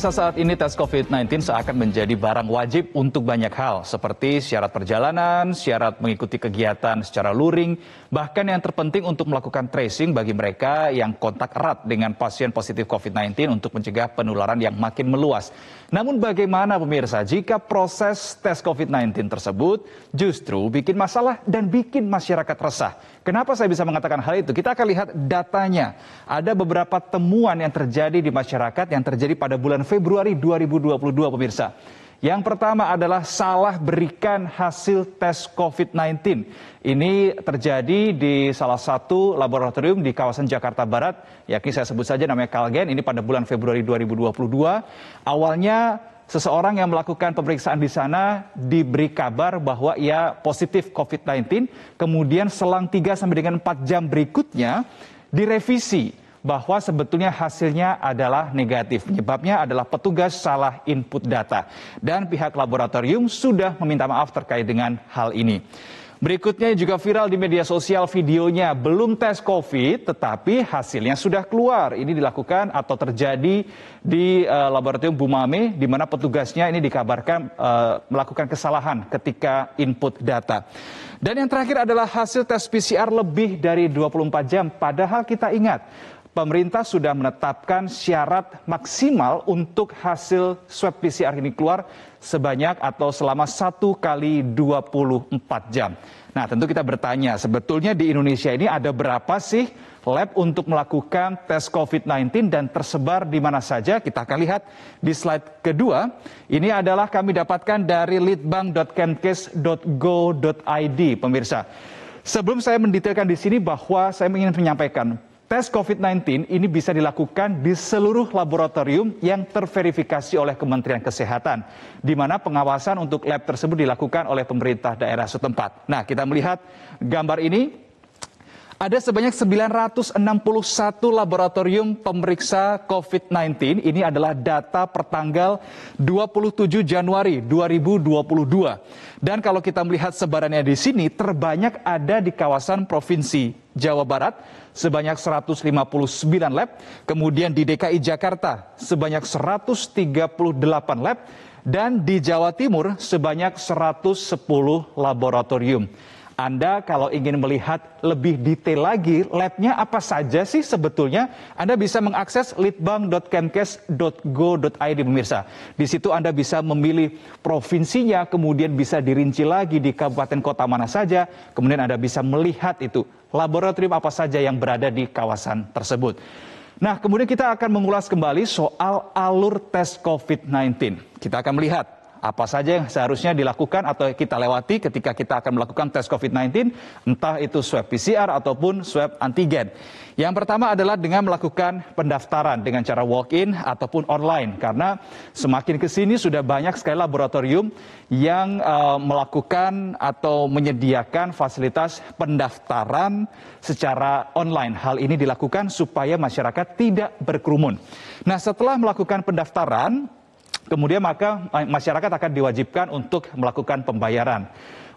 Saat ini tes COVID-19 seakan menjadi barang wajib untuk banyak hal, seperti syarat perjalanan, syarat mengikuti kegiatan secara luring, bahkan yang terpenting untuk melakukan tracing bagi mereka yang kontak erat dengan pasien positif COVID-19 untuk mencegah penularan yang makin meluas. Namun bagaimana pemirsa jika proses tes COVID-19 tersebut justru bikin masalah dan bikin masyarakat resah? Kenapa saya bisa mengatakan hal itu? Kita akan lihat datanya. Ada beberapa temuan yang terjadi di masyarakat yang terjadi pada bulan bulan Februari 2022 pemirsa. Yang pertama adalah salah berikan hasil tes COVID-19. Ini terjadi di salah satu laboratorium di kawasan Jakarta Barat, yakni saya sebut saja namanya Kalgen, ini pada bulan Februari 2022. Awalnya seseorang yang melakukan pemeriksaan di sana diberi kabar bahwa ia positif COVID-19, kemudian selang 3 sampai dengan 4 jam berikutnya direvisi bahwa sebetulnya hasilnya adalah negatif. Penyebabnya adalah petugas salah input data. Dan pihak laboratorium sudah meminta maaf terkait dengan hal ini. Berikutnya juga viral di media sosial videonya belum tes COVID tetapi hasilnya sudah keluar. Ini dilakukan atau terjadi di uh, laboratorium Bumame di mana petugasnya ini dikabarkan uh, melakukan kesalahan ketika input data. Dan yang terakhir adalah hasil tes PCR lebih dari 24 jam padahal kita ingat pemerintah sudah menetapkan syarat maksimal untuk hasil swab PCR ini keluar sebanyak atau selama satu kali 24 jam. Nah tentu kita bertanya, sebetulnya di Indonesia ini ada berapa sih lab untuk melakukan tes COVID-19 dan tersebar di mana saja? Kita akan lihat di slide kedua. Ini adalah kami dapatkan dari litbang.kemkes.go.id, pemirsa. Sebelum saya mendetailkan di sini bahwa saya ingin menyampaikan Tes COVID-19 ini bisa dilakukan di seluruh laboratorium yang terverifikasi oleh Kementerian Kesehatan, di mana pengawasan untuk lab tersebut dilakukan oleh pemerintah daerah setempat. Nah, kita melihat gambar ini ada sebanyak 961 laboratorium pemeriksa COVID-19. Ini adalah data pertanggal 27 Januari 2022. Dan kalau kita melihat sebarannya di sini, terbanyak ada di kawasan Provinsi Jawa Barat sebanyak 159 lab, kemudian di DKI Jakarta sebanyak 138 lab, dan di Jawa Timur sebanyak 110 laboratorium. Anda kalau ingin melihat lebih detail lagi labnya apa saja sih sebetulnya, Anda bisa mengakses litbang.kemkes.go.id pemirsa. Di situ Anda bisa memilih provinsinya, kemudian bisa dirinci lagi di kabupaten kota mana saja, kemudian Anda bisa melihat itu laboratorium apa saja yang berada di kawasan tersebut. Nah, kemudian kita akan mengulas kembali soal alur tes COVID-19. Kita akan melihat apa saja yang seharusnya dilakukan atau kita lewati ketika kita akan melakukan tes COVID-19, entah itu swab PCR ataupun swab antigen. Yang pertama adalah dengan melakukan pendaftaran dengan cara walk-in ataupun online, karena semakin ke sini sudah banyak sekali laboratorium yang uh, melakukan atau menyediakan fasilitas pendaftaran secara online. Hal ini dilakukan supaya masyarakat tidak berkerumun. Nah, setelah melakukan pendaftaran, Kemudian maka eh, masyarakat akan diwajibkan untuk melakukan pembayaran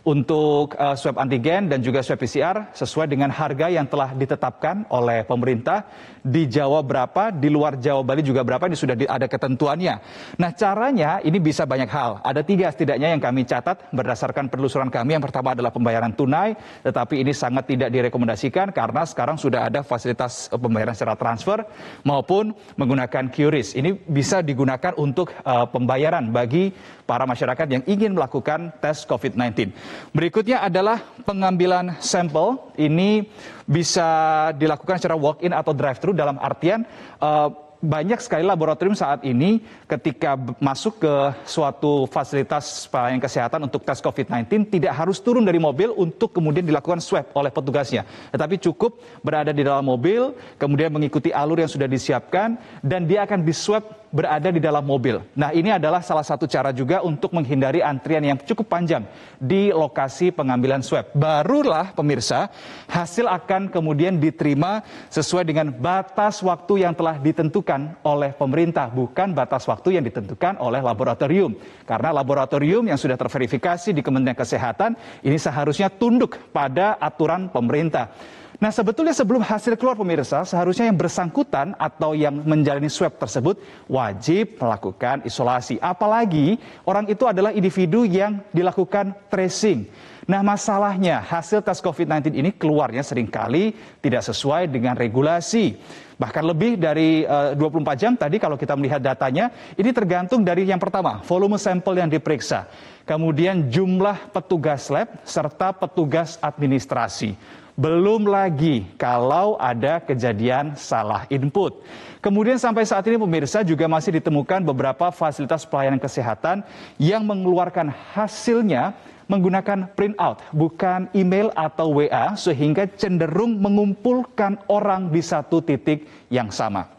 untuk uh, swab antigen dan juga swab PCR sesuai dengan harga yang telah ditetapkan oleh pemerintah di Jawa berapa, di luar Jawa Bali juga berapa ini sudah di, ada ketentuannya. Nah caranya ini bisa banyak hal. Ada tiga setidaknya yang kami catat berdasarkan penelusuran kami. Yang pertama adalah pembayaran tunai, tetapi ini sangat tidak direkomendasikan karena sekarang sudah ada fasilitas eh, pembayaran secara transfer maupun menggunakan QRIS. Ini bisa digunakan untuk uh, pembayaran bagi para masyarakat yang ingin melakukan tes COVID-19. Berikutnya adalah pengambilan sampel. Ini bisa dilakukan secara walk-in atau drive-thru dalam artian uh, banyak sekali laboratorium saat ini ketika masuk ke suatu fasilitas pelayanan kesehatan untuk tes COVID-19 tidak harus turun dari mobil untuk kemudian dilakukan swab oleh petugasnya. Tetapi cukup berada di dalam mobil, kemudian mengikuti alur yang sudah disiapkan, dan dia akan diswab berada di dalam mobil. Nah, ini adalah salah satu cara juga untuk menghindari antrian yang cukup panjang di lokasi pengambilan swab. Barulah pemirsa, hasil akan kemudian diterima sesuai dengan batas waktu yang telah ditentukan oleh pemerintah, bukan batas waktu yang ditentukan oleh laboratorium. Karena laboratorium yang sudah terverifikasi di Kementerian Kesehatan ini seharusnya tunduk pada aturan pemerintah. Nah sebetulnya sebelum hasil keluar pemirsa, seharusnya yang bersangkutan atau yang menjalani swab tersebut wajib melakukan isolasi. Apalagi orang itu adalah individu yang dilakukan tracing. Nah masalahnya hasil tes COVID-19 ini keluarnya seringkali tidak sesuai dengan regulasi. Bahkan lebih dari eh, uh, 24 jam tadi kalau kita melihat datanya, ini tergantung dari yang pertama, volume sampel yang diperiksa. Kemudian jumlah petugas lab serta petugas administrasi. Belum lagi kalau ada kejadian salah input. Kemudian sampai saat ini pemirsa juga masih ditemukan beberapa fasilitas pelayanan kesehatan yang mengeluarkan hasilnya menggunakan printout, bukan email atau WA sehingga cenderung mengumpulkan orang di satu titik yang sama.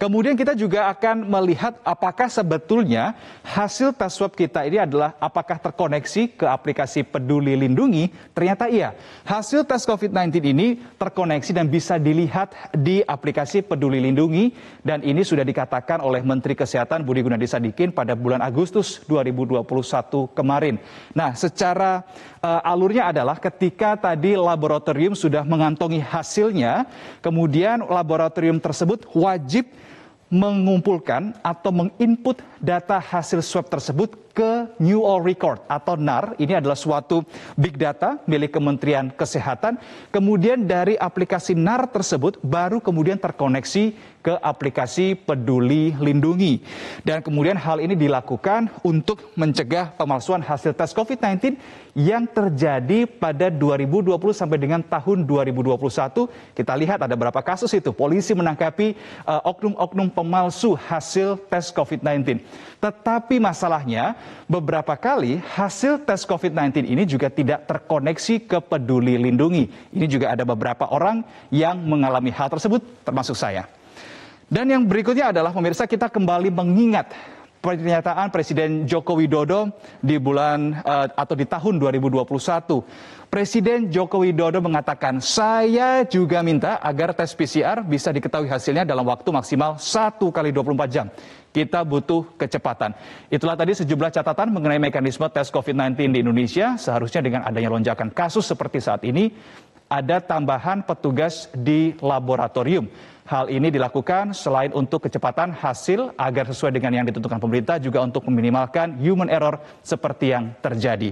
Kemudian kita juga akan melihat apakah sebetulnya hasil tes swab kita ini adalah apakah terkoneksi ke aplikasi Peduli Lindungi? Ternyata iya. Hasil tes COVID-19 ini terkoneksi dan bisa dilihat di aplikasi Peduli Lindungi dan ini sudah dikatakan oleh Menteri Kesehatan Budi Gunadi Sadikin pada bulan Agustus 2021 kemarin. Nah, secara uh, alurnya adalah ketika tadi laboratorium sudah mengantongi hasilnya, kemudian laboratorium tersebut wajib mengumpulkan atau menginput data hasil swab tersebut ke New All Record atau NAR. Ini adalah suatu big data milik Kementerian Kesehatan. Kemudian dari aplikasi NAR tersebut baru kemudian terkoneksi ke aplikasi Peduli Lindungi. Dan kemudian hal ini dilakukan untuk mencegah pemalsuan hasil tes COVID-19 yang terjadi pada 2020 sampai dengan tahun 2021. Kita lihat ada berapa kasus itu. Polisi menangkapi uh, eh, oknum -oknum pemalsu hasil tes COVID-19. Tetapi masalahnya, beberapa kali hasil tes COVID-19 ini juga tidak terkoneksi ke peduli lindungi. Ini juga ada beberapa orang yang mengalami hal tersebut, termasuk saya. Dan yang berikutnya adalah pemirsa kita kembali mengingat pernyataan Presiden Joko Widodo di bulan eh, atau di tahun 2021. Presiden Joko Widodo mengatakan, saya juga minta agar tes PCR bisa diketahui hasilnya dalam waktu maksimal 1 kali 24 jam. Kita butuh kecepatan. Itulah tadi sejumlah catatan mengenai mekanisme tes COVID-19 di Indonesia. Seharusnya dengan adanya lonjakan kasus seperti saat ini, ada tambahan petugas di laboratorium. Hal ini dilakukan selain untuk kecepatan hasil agar sesuai dengan yang ditentukan pemerintah juga untuk meminimalkan human error seperti yang terjadi.